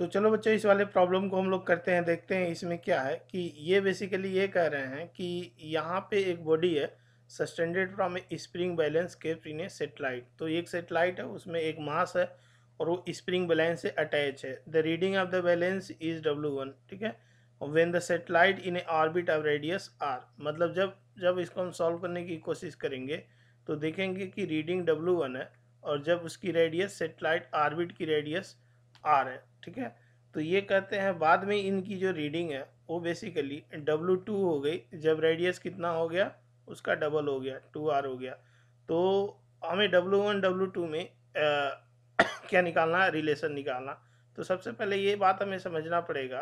तो चलो बच्चों इस वाले प्रॉब्लम को हम लोग करते हैं देखते हैं इसमें क्या है कि ये बेसिकली ये कह रहे हैं कि यहाँ पे एक बॉडी है sustained from a spring balance kept in a satellite तो एक सेटेलाइट है उसमें एक मास है और वो स्प्रिंग बैलेंस से अटैच है the reading of the balance is W one ठीक है when the satellite in a orbit of radius R मतलब जब जब इसको हम सॉल्व करने की कोशिश करेंगे तो देखेंगे कि रीडिंग डब्ल्यू वन है और जब उसकी रेडियस सेटेलाइट ऑर्बिट की रेडियस आर है ठीक है तो ये कहते हैं बाद में इनकी जो रीडिंग है वो बेसिकली डब्लू टू हो गई जब रेडियस कितना हो गया उसका डबल हो गया टू आर हो गया तो हमें डब्लू वन डब्लू टू में आ, क्या निकालना रिलेशन निकालना तो सबसे पहले ये बात हमें समझना पड़ेगा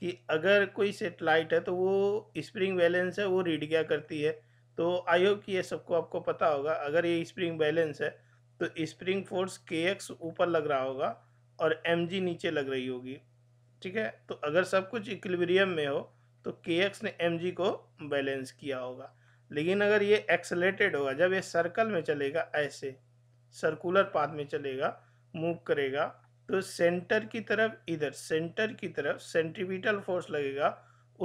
कि अगर कोई सेटेलाइट है तो वो स्प्रिंग बैलेंस है वो रीड क्या करती है तो आई होप कि ये सबको आपको पता होगा अगर ये स्प्रिंग बैलेंस है तो स्प्रिंग फोर्स के एक्स ऊपर लग रहा होगा और एम जी नीचे लग रही होगी ठीक है तो अगर सब कुछ इक्विबरियम में हो तो के एक्स ने एम जी को बैलेंस किया होगा लेकिन अगर ये एक्सलेटेड होगा जब ये सर्कल में चलेगा ऐसे सर्कुलर पाथ में चलेगा मूव करेगा तो सेंटर की तरफ इधर सेंटर की तरफ सेंटिपिटल फोर्स लगेगा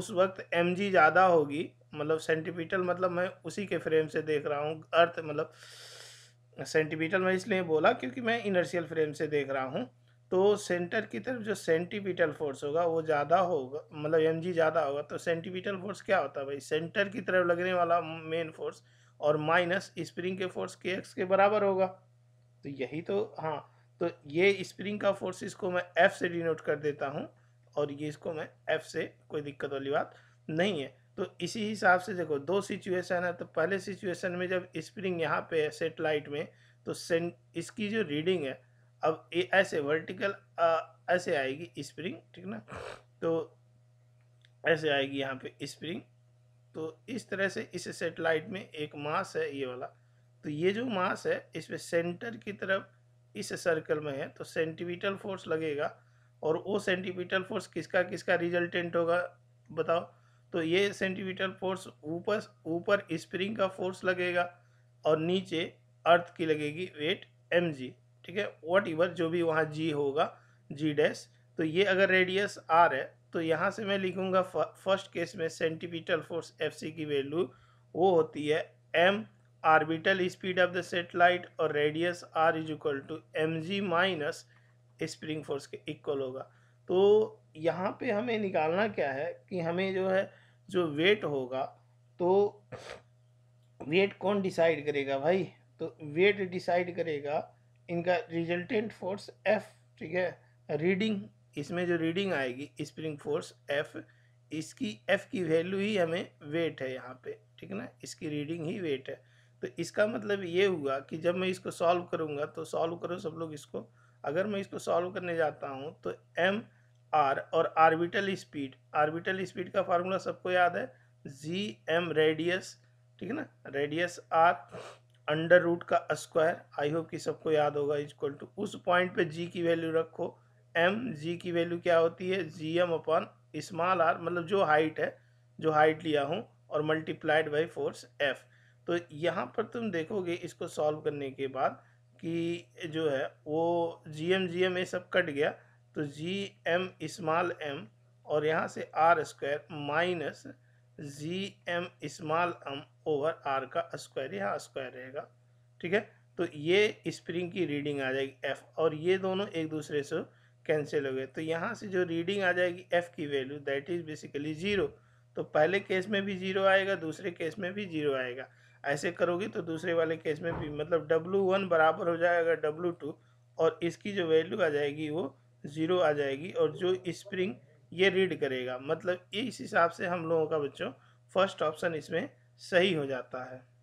उस वक्त एम जी ज़्यादा होगी मतलब सेंटिपिटल मतलब मैं उसी के फ्रेम से देख रहा हूँ अर्थ मतलब सेंटिपिटल मैं इसलिए बोला क्योंकि मैं इनर्शियल फ्रेम से देख रहा हूँ तो सेंटर की तरफ जो सेंटीपिटल फोर्स होगा वो ज़्यादा होगा मतलब एम जी ज़्यादा होगा तो सेंटीपिटल फोर्स क्या होता है भाई सेंटर की तरफ लगने वाला मेन फोर्स और माइनस स्प्रिंग के फोर्स के एक्स के बराबर होगा तो यही तो हाँ तो ये स्प्रिंग का फोर्स इसको मैं एफ से डिनोट कर देता हूँ और ये इसको मैं एफ से कोई दिक्कत वाली बात नहीं है तो इसी हिसाब से देखो दो सिचुएशन है तो पहले सिचुएशन में जब स्प्रिंग यहाँ पे है सेटेलाइट में तो इसकी जो रीडिंग है अब ए ऐसे वर्टिकल ऐसे आएगी स्प्रिंग ठीक ना तो ऐसे आएगी यहाँ पे स्प्रिंग तो इस तरह से इस सेटेलाइट में एक मास है ये वाला तो ये जो मास है इस पर सेंटर की तरफ इस सर्कल में है तो सेंटीमीटर फोर्स लगेगा और वो सेंटीमीटर फोर्स किसका किसका रिजल्टेंट होगा बताओ तो ये सेंटीमीटर फोर्स ऊपर ऊपर स्प्रिंग का फोर्स लगेगा और नीचे अर्थ की लगेगी वेट एम जी ठीक है वट इवर जो भी वहाँ जी होगा जी डैश तो ये अगर रेडियस आर है तो यहाँ से मैं लिखूँगा फर्स्ट केस में सेंटीपीटल फोर्स एफ की वैल्यू वो होती है M orbital speed of the satellite और radius R is equal to M G minus spring force के इक्वल होगा तो यहाँ पे हमें निकालना क्या है कि हमें जो है जो वेट होगा तो वेट कौन डिसाइड करेगा भाई तो वेट डिसाइड करेगा इनका रिजल्टेंट फोर्स एफ ठीक है रीडिंग इसमें जो रीडिंग आएगी स्प्रिंग फोर्स एफ इसकी एफ की वैल्यू ही हमें वेट है यहाँ पे ठीक है ना इसकी रीडिंग ही वेट है तो इसका मतलब ये हुआ कि जब मैं इसको सॉल्व करूँगा तो सॉल्व करो सब लोग इसको अगर मैं इसको सॉल्व करने जाता हूँ तो एम आर और आर्बिटल स्पीड आर्बिटल स्पीड का फार्मूला सबको याद है जी एम रेडियस ठीक है ना रेडियस आर अंडर रूट का स्क्वायर आई होप कि सबको याद होगा इज इक्वल टू उस पॉइंट पे जी की वैल्यू रखो एम जी की वैल्यू क्या होती है G M upon small R मतलब जो हाइट है जो हाइट लिया हूँ और मल्टीप्लाइड बाई फोर्स एफ तो यहाँ पर तुम देखोगे इसको सॉल्व करने के बाद कि जो है वो जी एम जी एम ये सब कट गया तो जी एम स्मॉल एम और यहाँ से R square minus G M small M over R का स्क्वायर यहाँ स्क्वायर रहेगा ठीक है तो ये स्प्रिंग की रीडिंग आ जाएगी एफ और ये दोनों एक दूसरे से कैंसिल हो गए तो यहाँ से जो रीडिंग आ जाएगी एफ की value that is basically zero तो पहले केस में भी ज़ीरो आएगा दूसरे केस में भी ज़ीरो आएगा ऐसे करोगे तो दूसरे वाले केस में भी मतलब डब्लू वन बराबर हो जाएगा डब्लू टू और इसकी जो वैल्यू आ जाएगी वो ज़ीरो आ जाएगी और जो स्प्रिंग ये रीड करेगा मतलब इस हिसाब से हम लोगों का बच्चों फर्स्ट ऑप्शन इसमें सही हो जाता है